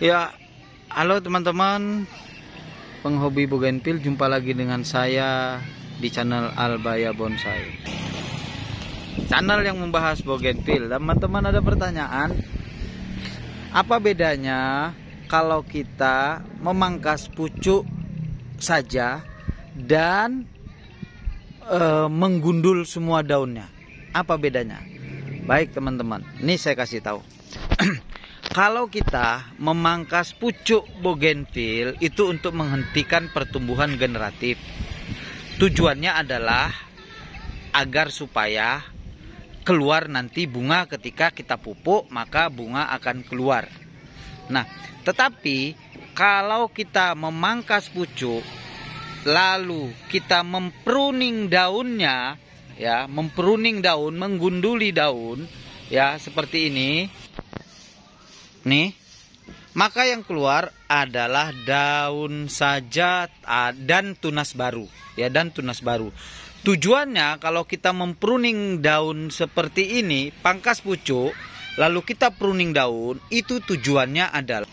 Ya, halo teman-teman penghobi bougainville, jumpa lagi dengan saya di channel Albaya Bonsai. Channel yang membahas bougainville. Teman-teman ada pertanyaan, apa bedanya kalau kita memangkas pucuk saja dan e, menggundul semua daunnya? Apa bedanya? Baik teman-teman, ini saya kasih tahu. Kalau kita memangkas pucuk bogenvil itu untuk menghentikan pertumbuhan generatif. Tujuannya adalah agar supaya keluar nanti bunga ketika kita pupuk maka bunga akan keluar. Nah, tetapi kalau kita memangkas pucuk lalu kita mempruning daunnya ya, memperuning daun, menggunduli daun ya seperti ini nih maka yang keluar adalah daun saja dan tunas baru ya dan tunas baru tujuannya kalau kita mempruning daun seperti ini pangkas pucuk lalu kita pruning daun itu tujuannya adalah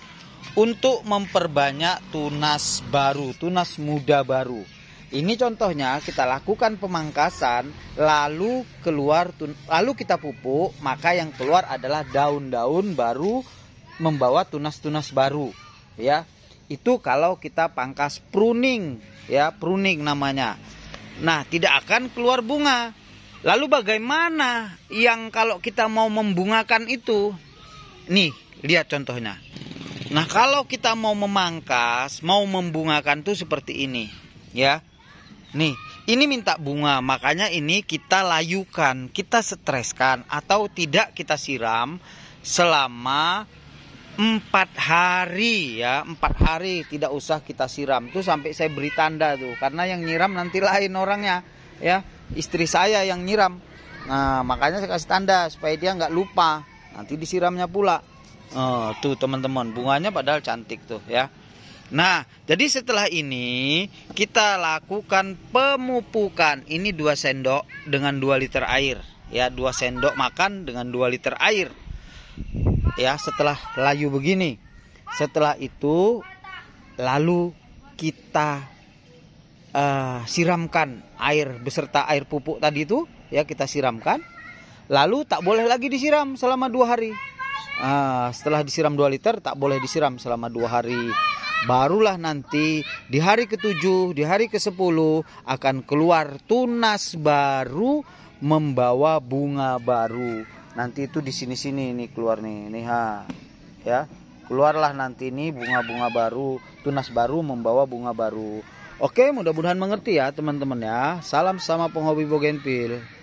untuk memperbanyak tunas baru tunas muda baru ini contohnya kita lakukan pemangkasan lalu keluar lalu kita pupuk maka yang keluar adalah daun-daun baru membawa tunas-tunas baru ya. Itu kalau kita pangkas pruning ya, pruning namanya. Nah, tidak akan keluar bunga. Lalu bagaimana yang kalau kita mau membungakan itu? Nih, lihat contohnya. Nah, kalau kita mau memangkas, mau membungakan tuh seperti ini, ya. Nih, ini minta bunga, makanya ini kita layukan, kita streskan atau tidak kita siram selama empat hari ya empat hari tidak usah kita siram tuh sampai saya beri tanda tuh karena yang nyiram nanti lain orangnya ya istri saya yang nyiram nah makanya saya kasih tanda supaya dia nggak lupa nanti disiramnya pula oh, tuh teman-teman bunganya padahal cantik tuh ya Nah, jadi setelah ini kita lakukan pemupukan. Ini dua sendok dengan dua liter air. Ya, dua sendok makan dengan dua liter air ya setelah layu begini setelah itu lalu kita uh, siramkan air beserta air pupuk tadi itu ya kita siramkan lalu tak boleh lagi disiram selama dua hari uh, setelah disiram dua liter tak boleh disiram selama dua hari barulah nanti di hari ketujuh di hari ke sepuluh akan keluar tunas baru membawa bunga baru nanti itu di sini-sini ini keluar nih nih ha ya keluarlah nanti ini bunga-bunga baru tunas baru membawa bunga baru oke mudah-mudahan mengerti ya teman-teman ya salam sama penghobi bogenpil